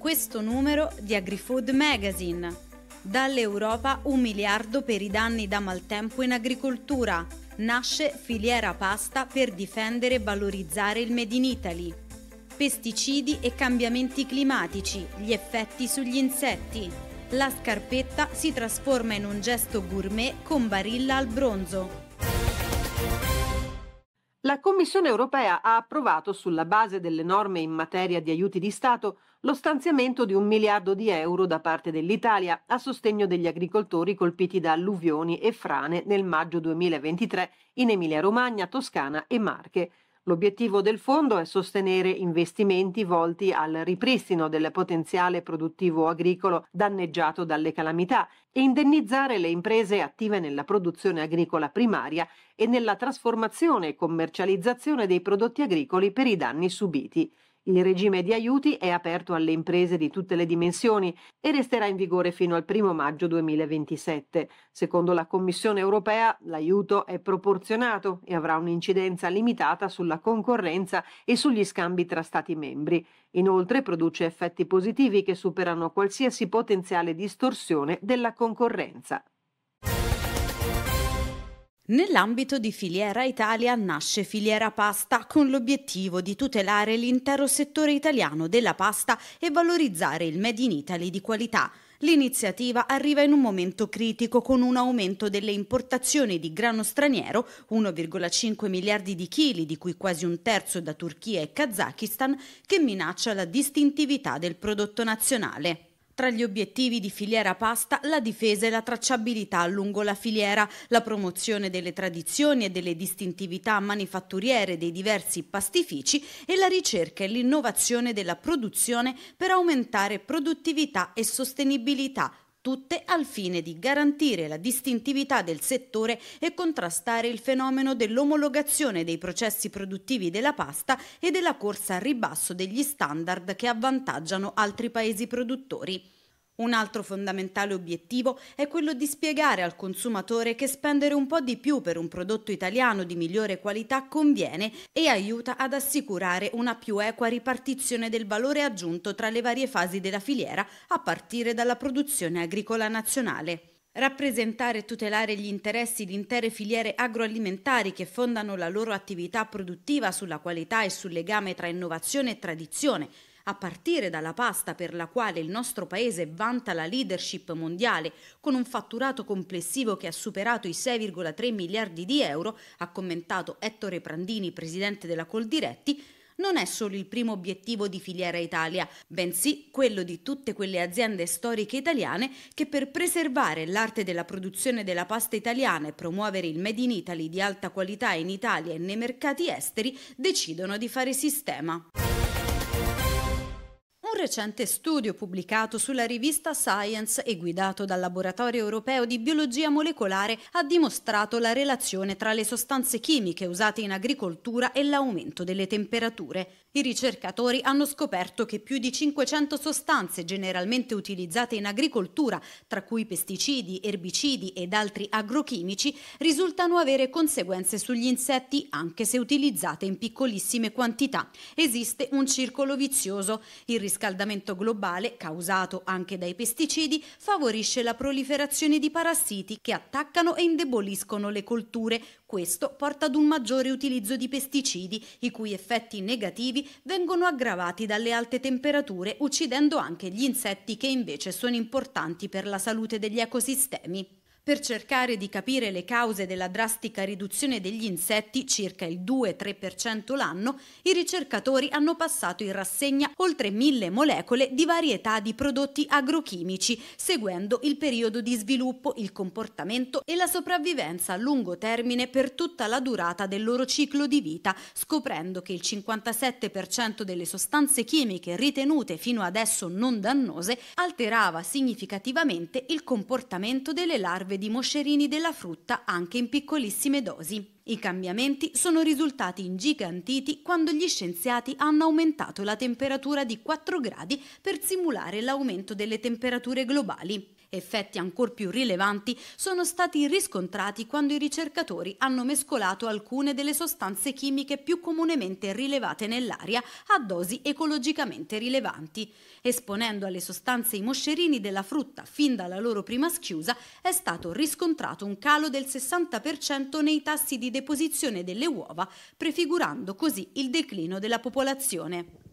questo numero di AgriFood Magazine. Dall'Europa un miliardo per i danni da maltempo in agricoltura. Nasce filiera pasta per difendere e valorizzare il Made in Italy. Pesticidi e cambiamenti climatici, gli effetti sugli insetti. La scarpetta si trasforma in un gesto gourmet con barilla al bronzo. La Commissione europea ha approvato, sulla base delle norme in materia di aiuti di Stato, lo stanziamento di un miliardo di euro da parte dell'Italia a sostegno degli agricoltori colpiti da alluvioni e frane nel maggio 2023 in Emilia-Romagna, Toscana e Marche. L'obiettivo del fondo è sostenere investimenti volti al ripristino del potenziale produttivo agricolo danneggiato dalle calamità e indennizzare le imprese attive nella produzione agricola primaria e nella trasformazione e commercializzazione dei prodotti agricoli per i danni subiti. Il regime di aiuti è aperto alle imprese di tutte le dimensioni e resterà in vigore fino al 1 maggio 2027. Secondo la Commissione europea l'aiuto è proporzionato e avrà un'incidenza limitata sulla concorrenza e sugli scambi tra Stati membri. Inoltre produce effetti positivi che superano qualsiasi potenziale distorsione della concorrenza. Nell'ambito di Filiera Italia nasce Filiera Pasta con l'obiettivo di tutelare l'intero settore italiano della pasta e valorizzare il Made in Italy di qualità. L'iniziativa arriva in un momento critico con un aumento delle importazioni di grano straniero, 1,5 miliardi di chili, di cui quasi un terzo da Turchia e Kazakistan, che minaccia la distintività del prodotto nazionale. Tra gli obiettivi di filiera pasta la difesa e la tracciabilità lungo la filiera, la promozione delle tradizioni e delle distintività manifatturiere dei diversi pastifici e la ricerca e l'innovazione della produzione per aumentare produttività e sostenibilità, tutte al fine di garantire la distintività del settore e contrastare il fenomeno dell'omologazione dei processi produttivi della pasta e della corsa al ribasso degli standard che avvantaggiano altri paesi produttori. Un altro fondamentale obiettivo è quello di spiegare al consumatore che spendere un po' di più per un prodotto italiano di migliore qualità conviene e aiuta ad assicurare una più equa ripartizione del valore aggiunto tra le varie fasi della filiera, a partire dalla produzione agricola nazionale. Rappresentare e tutelare gli interessi di intere filiere agroalimentari che fondano la loro attività produttiva sulla qualità e sul legame tra innovazione e tradizione, a partire dalla pasta per la quale il nostro paese vanta la leadership mondiale, con un fatturato complessivo che ha superato i 6,3 miliardi di euro, ha commentato Ettore Prandini, presidente della Coldiretti, non è solo il primo obiettivo di Filiera Italia, bensì quello di tutte quelle aziende storiche italiane che per preservare l'arte della produzione della pasta italiana e promuovere il Made in Italy di alta qualità in Italia e nei mercati esteri decidono di fare sistema recente studio pubblicato sulla rivista Science e guidato dal Laboratorio Europeo di Biologia Molecolare ha dimostrato la relazione tra le sostanze chimiche usate in agricoltura e l'aumento delle temperature. I ricercatori hanno scoperto che più di 500 sostanze generalmente utilizzate in agricoltura, tra cui pesticidi, erbicidi ed altri agrochimici, risultano avere conseguenze sugli insetti anche se utilizzate in piccolissime quantità. Esiste un circolo vizioso. Il riscaldamento riscaldamento globale, causato anche dai pesticidi, favorisce la proliferazione di parassiti che attaccano e indeboliscono le colture. Questo porta ad un maggiore utilizzo di pesticidi, i cui effetti negativi vengono aggravati dalle alte temperature, uccidendo anche gli insetti che invece sono importanti per la salute degli ecosistemi. Per cercare di capire le cause della drastica riduzione degli insetti, circa il 2-3% l'anno, i ricercatori hanno passato in rassegna oltre mille molecole di varietà di prodotti agrochimici, seguendo il periodo di sviluppo, il comportamento e la sopravvivenza a lungo termine per tutta la durata del loro ciclo di vita, scoprendo che il 57% delle sostanze chimiche ritenute fino adesso non dannose alterava significativamente il comportamento delle larve larve di moscerini della frutta anche in piccolissime dosi. I cambiamenti sono risultati ingigantiti quando gli scienziati hanno aumentato la temperatura di 4 gradi per simulare l'aumento delle temperature globali. Effetti ancora più rilevanti sono stati riscontrati quando i ricercatori hanno mescolato alcune delle sostanze chimiche più comunemente rilevate nell'aria a dosi ecologicamente rilevanti. Esponendo alle sostanze i moscerini della frutta fin dalla loro prima schiusa è stato riscontrato un calo del 60% nei tassi di deposizione delle uova, prefigurando così il declino della popolazione.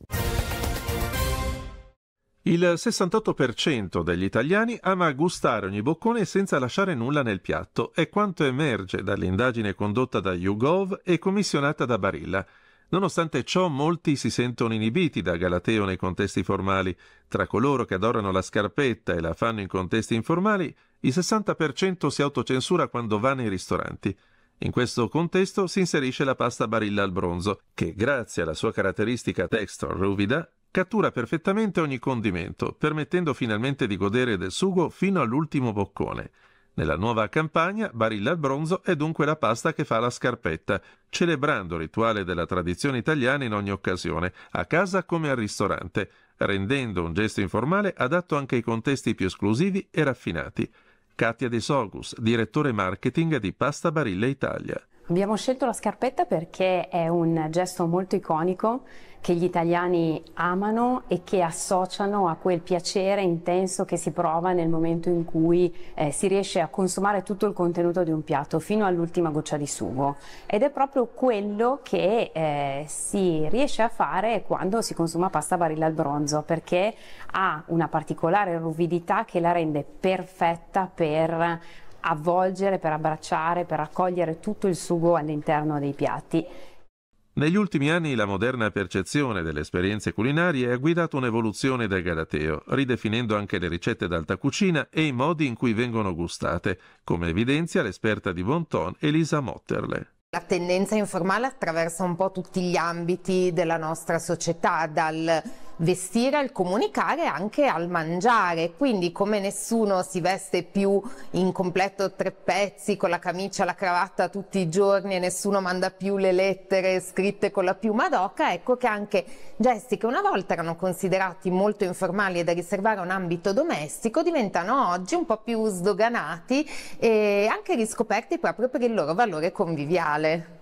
Il 68% degli italiani ama gustare ogni boccone senza lasciare nulla nel piatto, è quanto emerge dall'indagine condotta da YouGov e commissionata da Barilla. Nonostante ciò, molti si sentono inibiti da Galateo nei contesti formali. Tra coloro che adorano la scarpetta e la fanno in contesti informali, il 60% si autocensura quando va nei ristoranti. In questo contesto si inserisce la pasta Barilla al bronzo, che grazie alla sua caratteristica texture ruvida Cattura perfettamente ogni condimento, permettendo finalmente di godere del sugo fino all'ultimo boccone. Nella nuova campagna, Barilla al bronzo è dunque la pasta che fa la scarpetta, celebrando il rituale della tradizione italiana in ogni occasione, a casa come al ristorante, rendendo un gesto informale adatto anche ai contesti più esclusivi e raffinati. Katia De Sogus, direttore marketing di Pasta Barilla Italia. Abbiamo scelto la scarpetta perché è un gesto molto iconico che gli italiani amano e che associano a quel piacere intenso che si prova nel momento in cui eh, si riesce a consumare tutto il contenuto di un piatto fino all'ultima goccia di sugo. Ed è proprio quello che eh, si riesce a fare quando si consuma pasta barilla al bronzo perché ha una particolare ruvidità che la rende perfetta per avvolgere, per abbracciare, per raccogliere tutto il sugo all'interno dei piatti. Negli ultimi anni la moderna percezione delle esperienze culinarie ha guidato un'evoluzione del Galateo, ridefinendo anche le ricette d'alta cucina e i modi in cui vengono gustate, come evidenzia l'esperta di Bonton Elisa Motterle. La tendenza informale attraversa un po' tutti gli ambiti della nostra società, dal vestire, al comunicare e anche al mangiare. Quindi come nessuno si veste più in completo tre pezzi con la camicia, la cravatta tutti i giorni e nessuno manda più le lettere scritte con la piuma d'oca, ecco che anche gesti che una volta erano considerati molto informali e da riservare a un ambito domestico diventano oggi un po' più sdoganati e anche riscoperti proprio per il loro valore conviviale.